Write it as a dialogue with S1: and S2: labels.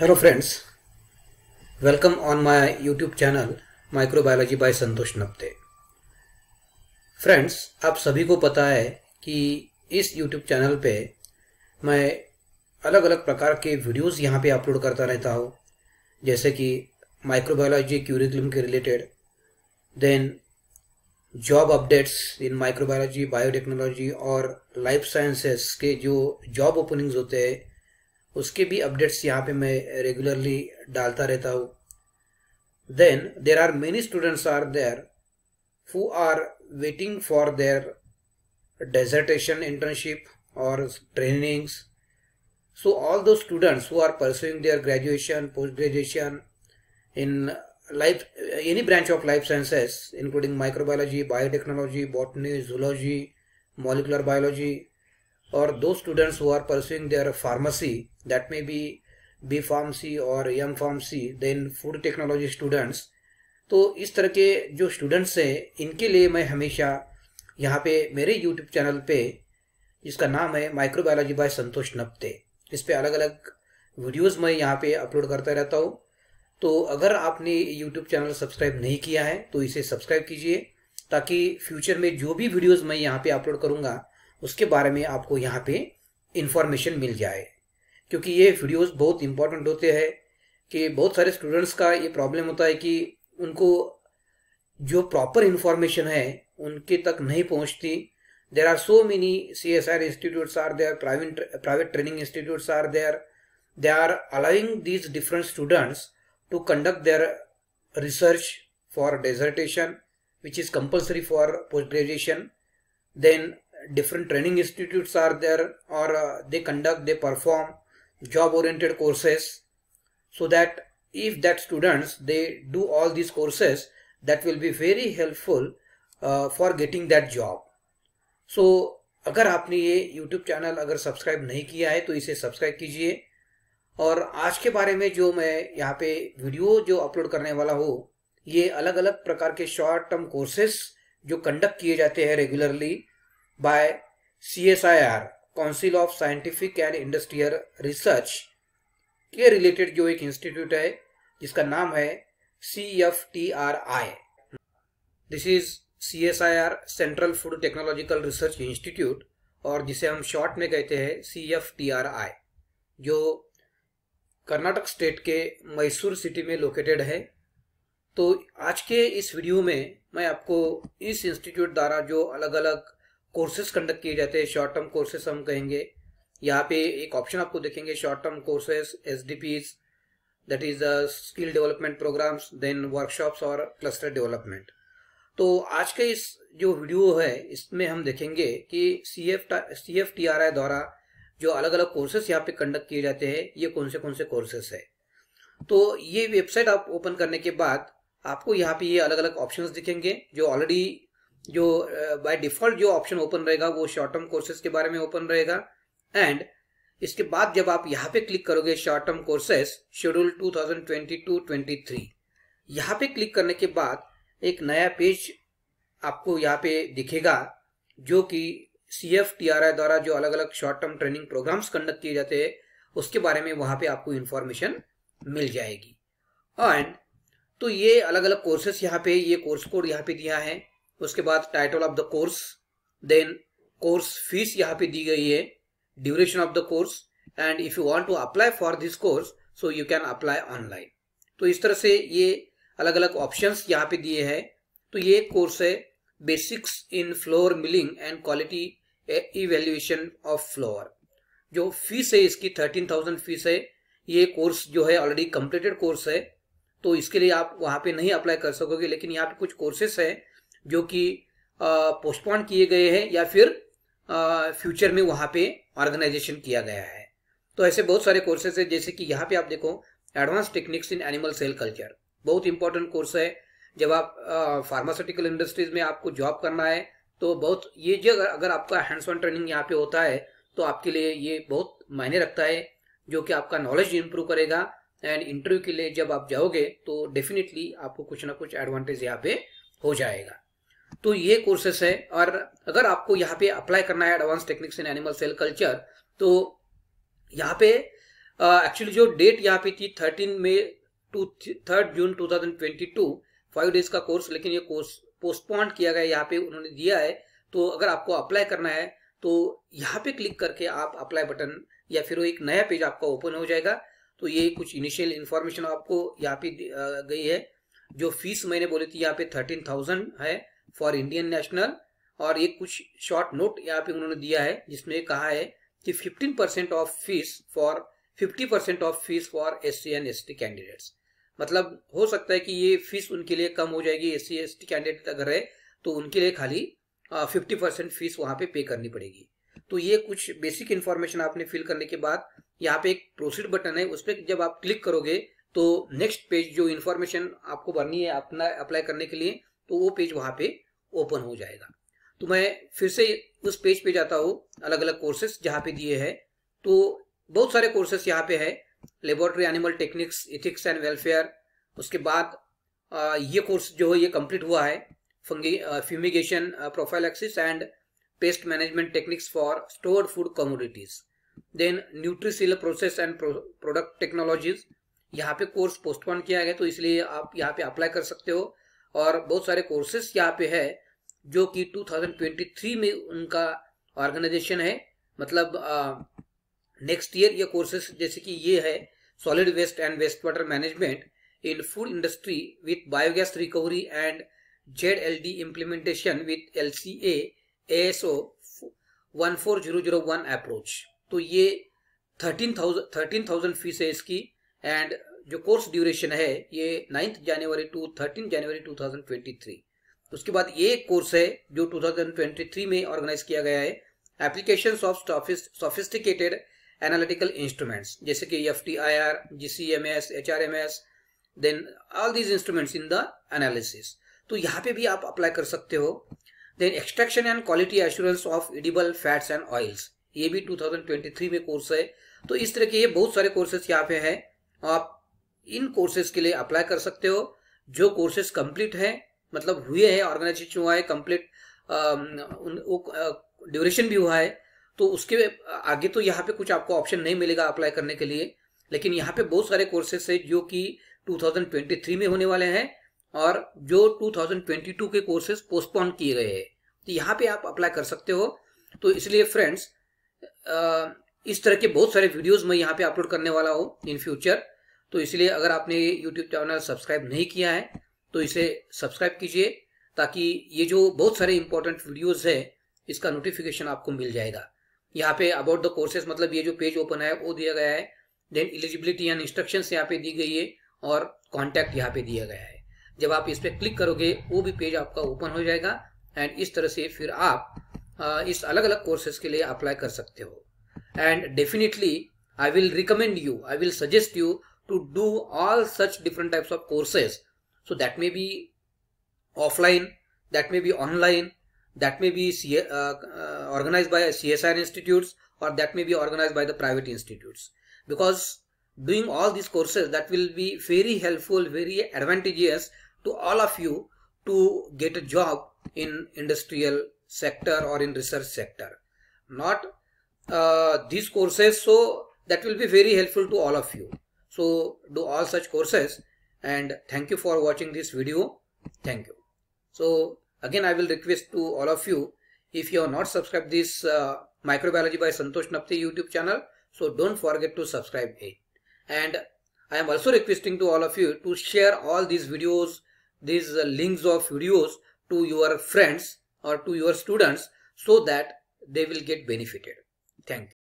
S1: Hello friends welcome on my YouTube channel microbiology by Santosh Napte friends आप सभी को पता है कि इस यूट्यूब चैनल पे मैं अलग अलग प्रकार के वीडियोस यहाँ पे अपलोड करता रहता हूँ जैसे कि माइक्रोबायोलॉजी क्यूरिकुलम के related then job updates in microbiology biotechnology और लाइफ साइंसेस के जो जॉब ओपनिंग्स होते हैं उसके भी अपडेट्स यहाँ पे मैं रेगुलरली डालता रहता हूँ then there are many students are there who are waiting for their dissertation internship और trainings so all those students who are pursuing their graduation post graduation in life any branch of life sciences including microbiology biotechnology botany zoology molecular biology or those students who are pursuing their pharmacy that may be B pharmacy और M pharmacy then food technology students तो इस तरह के जो students हैं इनके लिए मैं हमेशा यहाँ पे मेरे यूट्यूब चैनल पे जिसका नाम है माइक्रोबायोलॉजी बाय संतोष नपते इस पर अलग अलग वीडियोस मैं यहाँ पे अपलोड करता रहता हूँ तो अगर आपने यूट्यूब चैनल सब्सक्राइब नहीं किया है तो इसे सब्सक्राइब कीजिए ताकि फ्यूचर में जो भी वीडियोज मैं यहाँ पर अपलोड करूँगा उसके बारे में आपको यहाँ पे इंफॉर्मेशन मिल जाए क्योंकि ये वीडियोस बहुत इंपॉर्टेंट होते हैं कि बहुत सारे स्टूडेंट्स का ये प्रॉब्लम होता है कि उनको जो प्रॉपर इंफॉर्मेशन है उनके तक नहीं पहुँचती there are so many C S R institutes are there private private training institutes are there they are allowing these different students to conduct their research for dissertation which is compulsory for post graduation then different training institutes are there or uh, they conduct they perform job oriented courses so that if that students they do all these courses that will be very helpful uh, for getting that job so अगर आपने ये YouTube channel अगर subscribe नहीं किया है तो इसे subscribe कीजिए और आज के बारे में जो मैं यहाँ पे वीडियो जो अपलोड करने वाला हूँ ये अलग अलग प्रकार के शॉर्ट टर्म कोर्सेस जो कंडक्ट किए जाते हैं regularly by CSIR council of scientific and industrial research के रिलेटेड जो एक इंस्टीट्यूट है जिसका नाम है C F T R I this is C S I R central food technological research institute और जिसे हम शॉर्ट में कहते हैं C F T R I जो कर्नाटक स्टेट के मैसूर सिटी में लोकेटेड है तो आज के इस वीडियो में मैं आपको इस इंस्टीट्यूट द्वारा जो अलग अलग कोर्सेज कंडक्ट किए जाते हैं शॉर्ट टर्म कोर्सेज हम कहेंगे यहाँ पे एक ऑप्शन आपको देखेंगे short term courses S D Ps that is skill development programmes then workshops और क्लस्टर डेवलपमेंट तो आज के इस जो वीडियो है इसमें हम देखेंगे कि C F C F T R I द्वारा जो अलग अलग कोर्सेस यहाँ पे कंडक्ट किए जाते हैं ये कौन से कौन से कोर्सेस है तो ये वेबसाइट आप ओपन करने के बाद आपको यहाँ पे ये अलग अलग ऑप्शंस दिखेंगे जो ऑलरेडी जो बाय uh, डिफॉल्ट जो ऑप्शन ओपन रहेगा वो शॉर्ट टर्म कोर्सेज के बारे में ओपन रहेगा एंड इसके बाद जब आप यहाँ पे क्लिक करोगे शॉर्ट टर्म कोर्सेस शेड्यूल 2022-23 यहाँ पे क्लिक करने के बाद एक नया पेज आपको यहाँ पे दिखेगा जो कि C F T R I द्वारा जो अलग अलग short term training programmes conduct किए जाते हैं उसके बारे में वहां पे आपको इन्फॉर्मेशन मिल जाएगी एंड तो ये अलग अलग कोर्सेस यहाँ पे ये कोर्स कोड यहाँ पे दिया है उसके बाद title of the course then course fees यहाँ पे दी गई है duration of the course and if you want to apply for this course so you can apply online तो इस तरह से ये अलग अलग ऑप्शंस यहाँ पे दिए हैं तो ये कोर्स है basics in flour milling and quality evaluation of flour जो फीस है इसकी थर्टीन थाउजेंड फीस है ये कोर्स जो है ऑलरेडी कंप्लीटेड कोर्स है तो इसके लिए आप वहाँ पे नहीं अप्लाई कर सकोगे लेकिन यहाँ पे कुछ कोर्सेस है जो कि पोस्टपोन किए गए हैं या फिर फ्यूचर में वहाँ पे ऑर्गेनाइजेशन किया गया है तो ऐसे बहुत सारे कोर्सेज है जैसे कि यहाँ पे आप देखो advance techniques in animal cell culture बहुत इंपॉर्टेंट कोर्स है जब आप फार्मास्यूटिकल इंडस्ट्रीज में आपको जॉब करना है तो बहुत ये जो अगर आपका हैंड्स ऑन ट्रेनिंग यहाँ पे होता है तो आपके लिए ये बहुत मायने रखता है जो कि आपका नॉलेज इंप्रूव करेगा एंड इंटरव्यू के लिए जब आप जाओगे तो डेफिनेटली आपको कुछ ना कुछ एडवांटेज यहाँ पे हो जाएगा तो ये कोर्सेस है और अगर आपको यहाँ पे अप्लाई करना है advance techniques in animal cell culture तो यहाँ पे एक्चुअली जो डेट यहाँ पे थी thirteen May to third June to five days का कोर्स लेकिन ये कोर्स पोस्टपोन किया गया यहाँ पे उन्होंने दिया है तो अगर आपको अप्लाई करना है तो यहाँ पे क्लिक करके आप अप्लाई बटन या फिर एक नया पेज आपका ओपन हो जाएगा तो ये कुछ इनिशियल इन्फॉर्मेशन आपको यहाँ पे गई है जो फीस मैंने बोली थी यहाँ पे थर्टीन थाउजेंड है फॉर इंडियन नेशनल और एक कुछ शॉर्ट नोट यहाँ पे उन्होंने दिया है जिसमें कहा है कि 15 percent of fees for 50 percent of fees for S C and S T candidates मतलब हो सकता है कि ये फीस उनके लिए कम हो जाएगी S C S T candidate अगर है तो उनके लिए खाली फिफ्टी परसेंट फीस वहाँ पे पे करनी पड़ेगी तो ये कुछ बेसिक इन्फॉर्मेशन आपने फिल करने के बाद यहाँ पे एक प्रोसीड बटन है उस पर जब आप क्लिक करोगे तो नेक्स्ट पेज जो इन्फॉर्मेशन आपको भरनी है अपना अप्लाई करने के लिए तो वो पेज वहाँ पे ओपन हो जाएगा तो मैं फिर से उस पेज पे जाता हूँ अलग अलग कोर्सेस जहाँ पे दिए हैं तो बहुत सारे कोर्सेस यहाँ पे है laboratory animal techniques ethics and welfare उसके बाद ये कोर्स जो है ये कंप्लीट हुआ है fungi fumigation prophylaxis and pest management techniques for stored food commodities then nutraceutical process and product technologies यहाँ पे कोर्स पोस्टपोन किया गया तो इसलिए आप यहाँ पे अप्लाई कर सकते हो और बहुत सारे कोर्सेस यहाँ पे है जो कि 2023 में उनका ऑर्गेनाइजेशन है मतलब नेक्स्ट ईयर ये कोर्सेस जैसे कि ये है solid waste and waste water management in food industry with biogas recovery and Z L D implementation with L C S O one four zero zero one approach तो ये thirteen thousand thirteen thousand fees है इसकी and जो course duration है ये ninth January to thirteen January 2023 उसके बाद ये कोर्स है जो 2023 में ऑर्गेनाइज किया गया है application of sophisticated analytical instruments जैसे कि F T I R G C M S H R M S then all these instruments in the analysis तो यहाँ पे भी आप अप्लाई कर सकते हो then extraction and quality assurance of edible fats and oils ये भी 2023 में कोर्स है तो इस तरह के ये बहुत सारे कोर्सेस यहाँ पे हैं आप इन कोर्सेज के लिए अप्लाई कर सकते हो जो कोर्सेज कंप्लीट है मतलब हुए हैं ऑर्गेनाइजेशन हुआ है कंप्लीट ड्यूरेशन भी हुआ है तो उसके आगे तो यहाँ पे कुछ आपको ऑप्शन नहीं मिलेगा अप्लाई करने के लिए लेकिन यहाँ पे बहुत सारे कोर्सेस है जो कि 2023 में होने वाले हैं और जो 2022 के कोर्सेज पोस्टपोन किए गए हैं तो यहाँ पे आप अप्लाई कर सकते हो तो इसलिए फ्रेंड्स इस तरह के बहुत सारे वीडियोज मैं यहाँ पे अपलोड करने वाला हूँ इन फ्यूचर तो इसलिए अगर आपने ये यूट्यूब चैनल सब्सक्राइब नहीं किया है तो इसे सब्सक्राइब कीजिए ताकि ये जो बहुत सारे इंपॉर्टेंट वीडियोज है इसका नोटिफिकेशन आपको मिल जाएगा यहाँ पे अबाउट द कोर्सेज मतलब ये जो पेज ओपन है वो दिया गया है देन एलिजिबिलिटी एंड इंस्ट्रक्शन यहाँ पे दी गई है और कॉन्टैक्ट यहाँ पे दिया गया है जब आप इस पर क्लिक करोगे वो भी पेज आपका ओपन हो जाएगा एंड इस तरह से फिर आप इस अलग अलग कोर्सेज के लिए अप्लाई कर सकते हो and definitely I will recommend you I will suggest you to do all such different types of courses. So that may be offline, that may be online, that may be C uh, uh, organized by CSR institutes or that may be organized by the private institutes. Because doing all these courses that will be very helpful, very advantageous to all of you to get a job in industrial sector or in research sector. Not uh, these courses so that will be very helpful to all of you. So do all such courses and thank you for watching this video. Thank you. So again I will request to all of you if you are not subscribed this uh, Microbiology by Santosh Napti YouTube channel so don't forget to subscribe it. And I am also requesting to all of you to share all these videos, these uh, links of videos to your friends or to your students so that they will get benefited. Thank you.